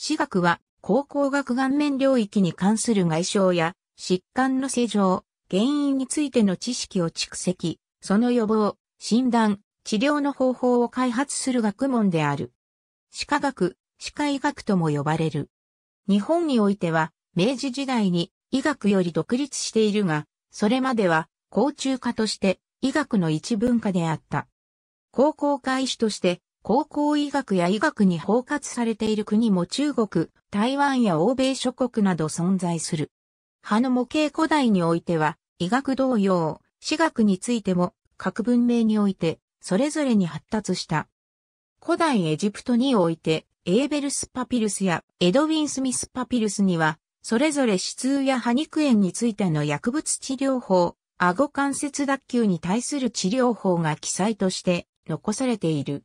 私学は、高校学顔面領域に関する外傷や、疾患の施錠、原因についての知識を蓄積、その予防、診断、治療の方法を開発する学問である。歯科学、歯科医学とも呼ばれる。日本においては、明治時代に医学より独立しているが、それまでは、高中科として医学の一文化であった。高校医師として高校医学や医学に包括されている国も中国、台湾や欧米諸国など存在する。歯の模型古代においては、医学同様、私学についても、各文明において、それぞれに発達した。古代エジプトにおいて、エーベルスパピルスやエドウィン・スミスパピルスには、それぞれ死痛や歯肉炎についての薬物治療法、顎関節脱臼に対する治療法が記載として残されている。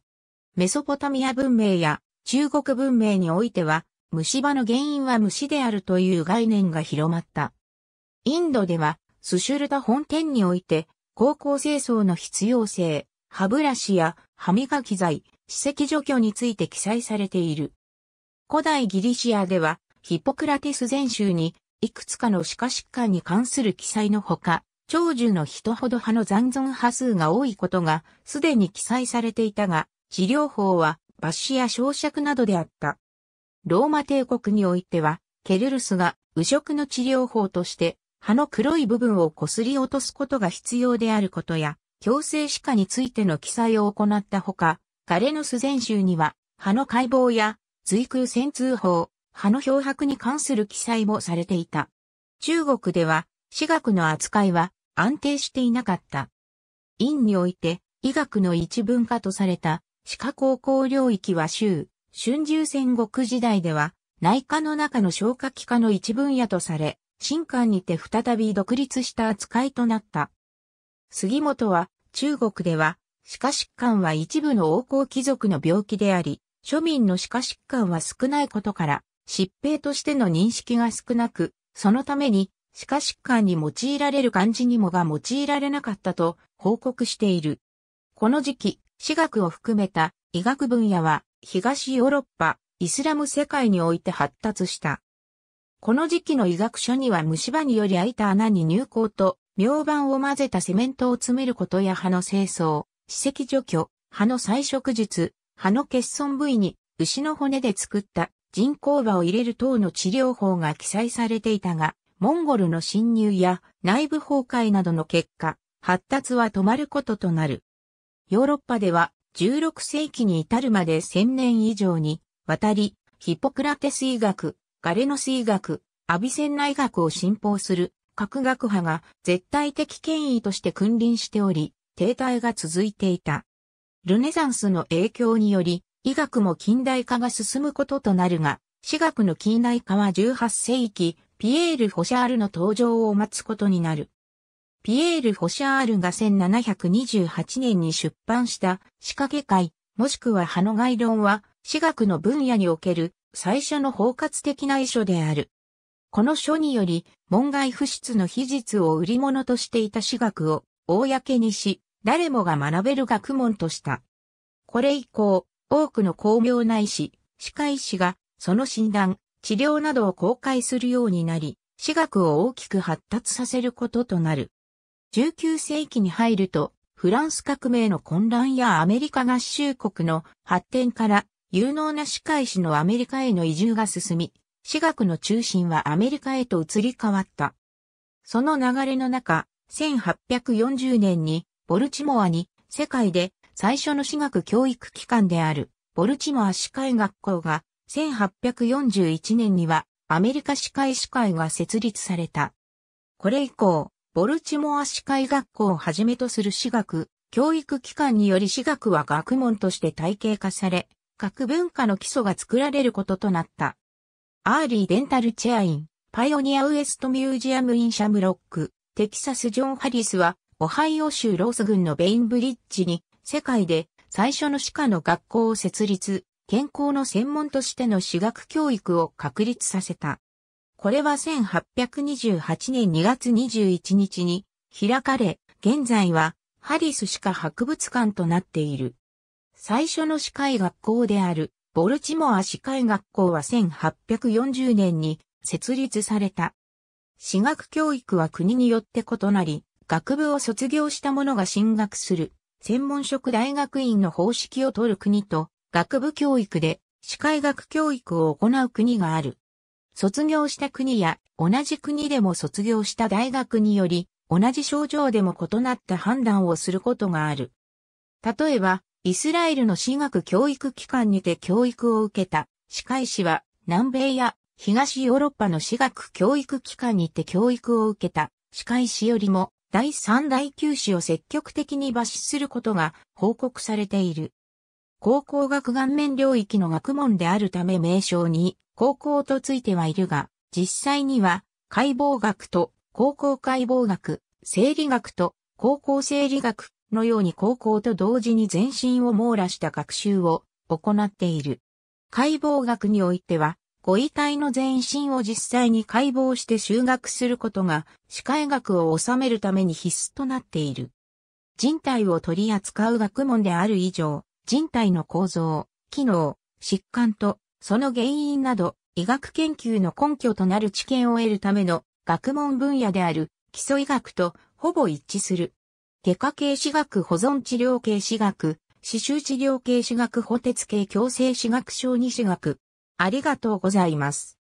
メソポタミア文明や中国文明においては、虫歯の原因は虫であるという概念が広まった。インドでは、スシュルタ本店において、高校清掃の必要性、歯ブラシや歯磨き剤、歯石除去について記載されている。古代ギリシアでは、ヒポクラテス全集に、いくつかの歯科疾患に関する記載のほか、長寿の人ほど歯の残存波数が多いことがすでに記載されていたが、治療法は抜歯や焼灼などであった。ローマ帝国においては、ケルルスが右食の治療法として歯の黒い部分を擦り落とすことが必要であることや、強制歯科についての記載を行ったほか、ガレノス全集には、歯の解剖や、髄空線通法、歯の漂白に関する記載もされていた。中国では、歯学の扱いは安定していなかった。院において、医学の一文化とされた歯科高校領域は州、春秋戦国時代では、内科の中の消化器科の一分野とされ、新官にて再び独立した扱いとなった。杉本は、中国では、歯科疾患は一部の王侯貴族の病気であり、庶民の歯科疾患は少ないことから、疾病としての認識が少なく、そのために、歯科疾患に用いられる漢字にもが用いられなかったと報告している。この時期、私学を含めた医学分野は東ヨーロッパ、イスラム世界において発達した。この時期の医学書には虫歯により開いた穴に入港と苗板を混ぜたセメントを詰めることや歯の清掃、歯石除去、歯の再食術、歯の欠損部位に牛の骨で作った人工歯を入れる等の治療法が記載されていたが、モンゴルの侵入や内部崩壊などの結果、発達は止まることとなる。ヨーロッパでは16世紀に至るまで1000年以上に渡り、ヒポクラテス医学、ガレノス医学、アビセン内学を信奉する各学派が絶対的権威として君臨しており、停滞が続いていた。ルネサンスの影響により、医学も近代化が進むこととなるが、私学の近代化は18世紀、ピエール・ホシャールの登場を待つことになる。ピエール・フォシャールが1728年に出版した仕掛け会、もしくは葉の概論は、私学の分野における最初の包括的な遺書である。この書により、門外不出の秘術を売り物としていた私学を、公にし、誰もが学べる学問とした。これ以降、多くの巧妙な医師、歯科医師が、その診断、治療などを公開するようになり、私学を大きく発達させることとなる。19世紀に入ると、フランス革命の混乱やアメリカ合衆国の発展から有能な歯科医師のアメリカへの移住が進み、私学の中心はアメリカへと移り変わった。その流れの中、1840年にボルチモアに世界で最初の私学教育機関であるボルチモア歯科医学校が1841年にはアメリカ歯科医師会が設立された。これ以降、ボルチモア市会学校をはじめとする私学、教育機関により私学は学問として体系化され、学文化の基礎が作られることとなった。アーリーデンタルチェアイン、パイオニアウエストミュージアムインシャムロック、テキサス・ジョン・ハリスは、オハイオ州ロース郡のベインブリッジに、世界で最初の歯科の学校を設立、健康の専門としての私学教育を確立させた。これは1828年2月21日に開かれ、現在はハリス歯科博物館となっている。最初の歯科医学校であるボルチモア歯科医学校は1840年に設立された。私学教育は国によって異なり、学部を卒業した者が進学する専門職大学院の方式を取る国と学部教育で歯科医学教育を行う国がある。卒業した国や同じ国でも卒業した大学により、同じ症状でも異なった判断をすることがある。例えば、イスラエルの私学教育機関にて教育を受けた歯科医師は南米や東ヨーロッパの私学教育機関にて教育を受けた歯科医師よりも第3第9師を積極的に抜歯することが報告されている。考校学顔面領域の学問であるため名称に高校とついてはいるが、実際には解剖学と高校解剖学、生理学と高校生理学のように高校と同時に全身を網羅した学習を行っている。解剖学においては、ご遺体の全身を実際に解剖して修学することが、歯科医学を収めるために必須となっている。人体を取り扱う学問である以上、人体の構造、機能、疾患とその原因など医学研究の根拠となる知見を得るための学問分野である基礎医学とほぼ一致する。外科系私学保存治療系私学、刺繍治療系私学補鉄系矯正私学小児私学。ありがとうございます。